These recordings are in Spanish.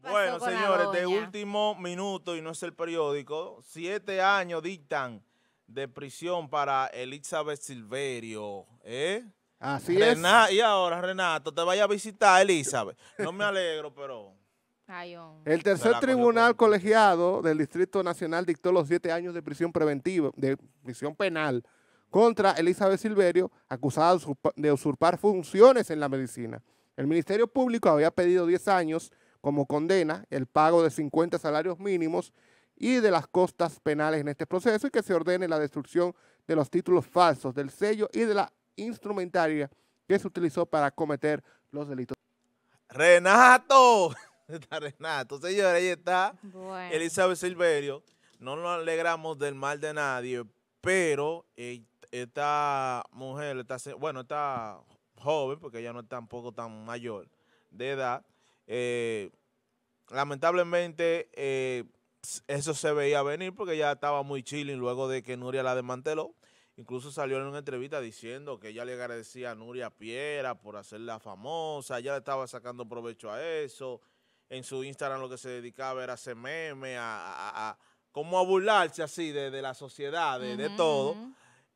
Bueno, señores, de último minuto, y no es el periódico, siete años dictan de prisión para Elizabeth Silverio, ¿eh? Así es. Y ahora, Renato, te vaya a visitar, Elizabeth. No me alegro, pero... El tercer tribunal colegiado del Distrito Nacional dictó los siete años de prisión preventiva, de prisión penal, contra Elizabeth Silverio, acusada de usurpar funciones en la medicina. El Ministerio Público había pedido diez años como condena el pago de 50 salarios mínimos y de las costas penales en este proceso y que se ordene la destrucción de los títulos falsos, del sello y de la instrumentaria que se utilizó para cometer los delitos. Renato, está Renato, señor! ahí está Elizabeth Silverio. No nos alegramos del mal de nadie, pero eh, esta mujer, está bueno, está joven, porque ella no es tampoco tan mayor de edad, eh, lamentablemente, eh, eso se veía venir porque ya estaba muy chilling luego de que Nuria la desmanteló. Incluso salió en una entrevista diciendo que ella le agradecía a Nuria Piera por hacerla famosa, ella le estaba sacando provecho a eso. En su Instagram lo que se dedicaba era a hacer meme, a, a, a, a burlarse así de, la sociedad, de, todo.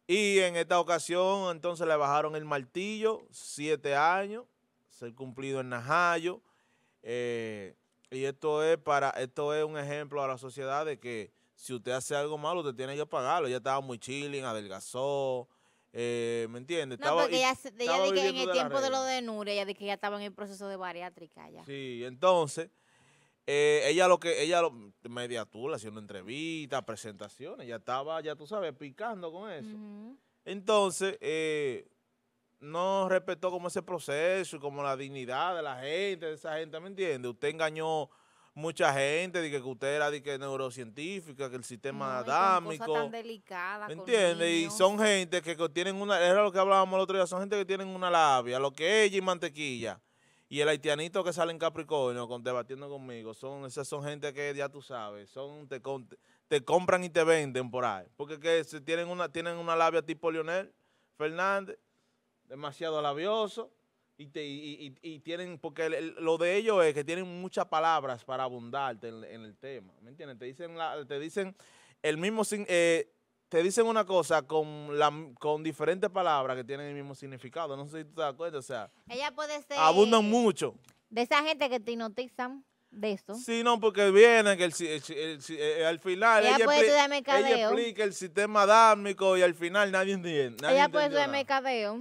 Y en esta ocasión entonces le bajaron el martillo, siete años, ser cumplido en Najayo. Eh, y esto es para, esto es un ejemplo a la sociedad de que si usted hace algo malo, usted tiene que pagarlo. Ella estaba muy chilling, adelgazó, eh, ¿me entiendes? ella, ella que en el tiempo de lo de Nuria, ella de que ya estaba en el proceso de bariátrica ya. Sí, entonces, eh, ella lo que, ella lo, mediatura, haciendo entrevistas, presentaciones, ya estaba, ya tú sabes, picando con eso. Entonces, eh, no respetó como ese proceso, como la dignidad de la gente, de esa gente, ¿me entiende? Usted engañó mucha gente, de que usted era de que neurocientífica, que el sistema adámico. delicada. ¿Me entiende? Y son gente que, tienen una, era lo que hablábamos el otro día, son gente que tienen una labia, lo que ella y mantequilla. Y el haitianito que sale en Capricornio con, debatiendo conmigo, son, esas son gente que ya tú sabes, son te, te compran y te venden por ahí. Porque que se tienen una, tienen una labia tipo Lionel Fernández demasiado labioso y, y, y, tienen, porque lo de ellos es que tienen muchas palabras para abundarte en, el tema, ¿me entiendes? Te dicen, la, te dicen el mismo, eh, te dicen una cosa con, la, con diferentes palabras que tienen el mismo significado, no sé si tú te das o sea, Ella puede ser abundan mucho. De esa gente que te hipnotizan de esto. Sí, no, porque viene que el, el, eh, eh, al final ella, puede explica el sistema dármico y al final nadie entiende. ella puede estudiar mercadeo.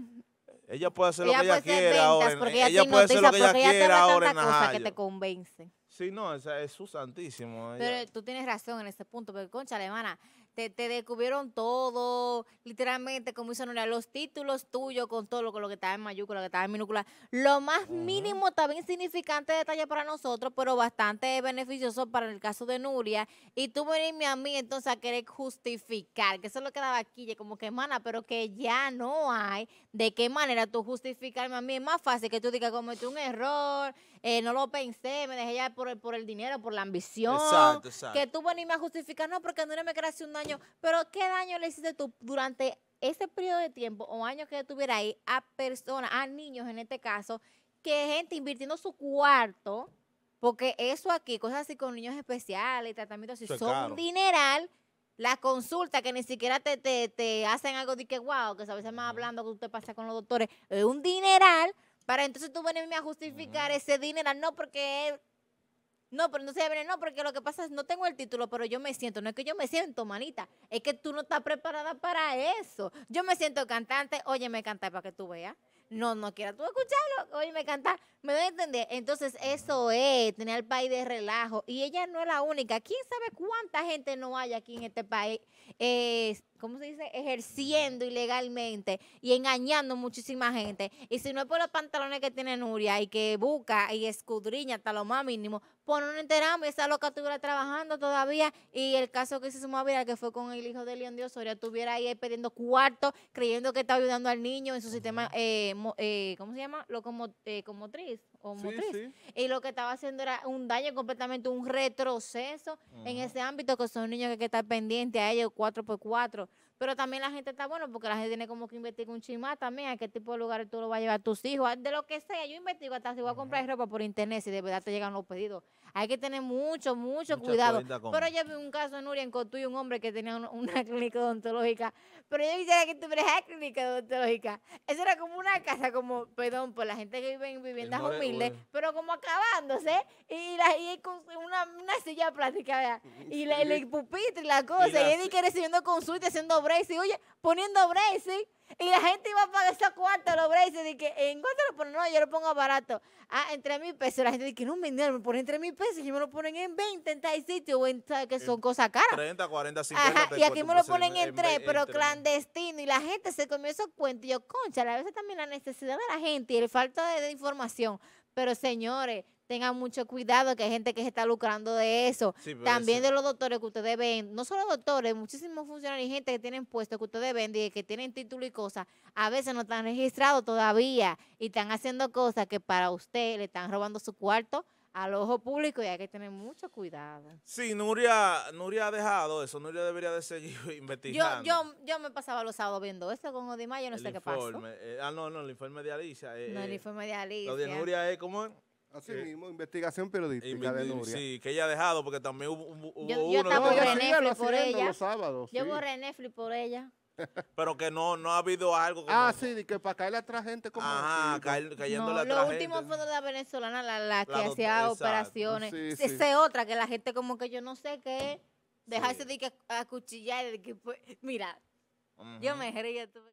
Ella puede hacer lo que ella quiera ahora. En, e-, ella, ella puede hacer lo que ella quiera ahora en cosas que te convence. Sí, no, es, es su santísimo. Pero tú tienes razón en ese punto, porque concha alemana, te, descubrieron todo, literalmente, como hizo Nuria, los títulos tuyos con todo lo, con lo que estaba en mayúscula, lo que estaba en minúscula, lo más mínimo, también insignificante detalle para nosotros, pero bastante beneficioso para el caso de Nuria. Y tú venirme a mí entonces a querer justificar, que eso es lo que daba aquí, como que hermana, pero que ya no hay de qué manera tú justificarme a mí. Es más fácil que tú digas, cometí un error, eh, no lo pensé, me dejé ya por el, dinero, por la ambición. Exacto, exacto. Que tú venís a justificar, no, porque no me hace un daño. Pero ¿qué daño le hiciste tú durante ese periodo de tiempo o años que estuviera ahí a personas, a niños en este caso, que gente invirtiendo su cuarto, porque eso aquí, cosas así con niños especiales, tratamientos así, son un dineral la consulta que ni siquiera te, hacen algo de que, wow, que a veces más hablando que tú te pasa con los doctores, es un dineral para entonces tú venirme a justificar ese dinero, no porque no, pero entonces no, porque lo que pasa es no tengo el título, pero yo me siento, no es que yo me siento, manita, es que tú no estás preparada para eso. Yo me siento cantante, oye, me cantar para que tú veas. No, no quieras tú escucharlo, oye, me cantar, me voy a entender. Entonces, eso es tener el país de relajo. Y ella no es la única. ¿Quién sabe cuánta gente no hay aquí en este país? ¿cómo se dice? Ejerciendo ilegalmente y engañando muchísima gente. Y si no es por los pantalones que tiene Nuria y que busca y escudriña hasta lo más mínimo, por un enteramos y esa loca estuviera trabajando todavía. Y el caso que se sumó a que fue con el hijo de León de Osorio, estuviera ahí pidiendo cuarto, creyendo que estaba ayudando al niño en su sistema, eh, eh, ¿cómo se llama? Locomotriz. Eh, y lo que estaba haciendo era un daño completamente, un retroceso en ese ámbito, que son niños que hay que estar pendientes a ellos 4 por cuatro. Pero también la gente está bueno porque la gente tiene como que investigar un chimá también, a qué tipo de lugares tú lo vas a llevar a tus hijos, de lo que sea. Yo investigo hasta si voy a comprar ropa por internet, si de verdad te llegan los pedidos hay que tener mucho, mucho cuidado. Pero yo vi un caso, en Uri, en Cotuy, un hombre que tenía una, clínica odontológica. Pero yo quisiera que tuviera esa clínica odontológica. Eso era como una casa, como, perdón, por la gente que vive en viviendas humildes, pero como acabándose. Y, la, y una, silla plástica, ¿verdad? Y el pupitre y la cosa. Y, y él recibiendo consultas, haciendo breaks. Y oye, poniendo braces y la gente iba a pagar esos cuartos, los braces. Dije, ¿en cuánto lo ponen? No, yo lo pongo barato. Ah, entre mil pesos. La gente dice, no, me lo ponen entre mil pesos. Y me lo ponen en 20, en tal o en que son cosas caras. 30, 40, 50. Ajá, y aquí me lo ponen en tres, pero clandestino. Y la gente se comió esos cuentos. Y yo, concha, a veces también la necesidad de la gente y el falta de información. Pero señores, tengan mucho cuidado, que hay gente que se está lucrando de eso. También de los doctores que ustedes ven, no solo doctores, muchísimos funcionarios y gente que tienen puestos que ustedes ven y que tienen título y cosas, a veces no están registrados todavía y están haciendo cosas que para usted le están robando su cuarto al ojo público y hay que tener mucho cuidado. Sí, Nuria, Nuria ha dejado eso, Nuria debería de seguir investigando. Yo, yo, me pasaba los sábados viendo esto con Odima, no sé qué pasó. Eh, ah, no, no, el informe de Alicia. no, el eh, informe de Alicia. Lo de Nuria es como... Así eh, mismo, investigación periodística de Nuria. Sí, que ella ha dejado porque también hubo, uno. yo, uno... Yo Netflix por ella. yo borré Netflix por ella. Pero que no, no ha habido algo como... Ah, sí, de que para caerle otra gente como... Ajá, caer, cayendo no, Lo de la venezolana, la, que hacía operaciones. Esa es otra, que la gente como que yo no sé qué... Dejarse de que acuchillar, de que, mira, yo me reía.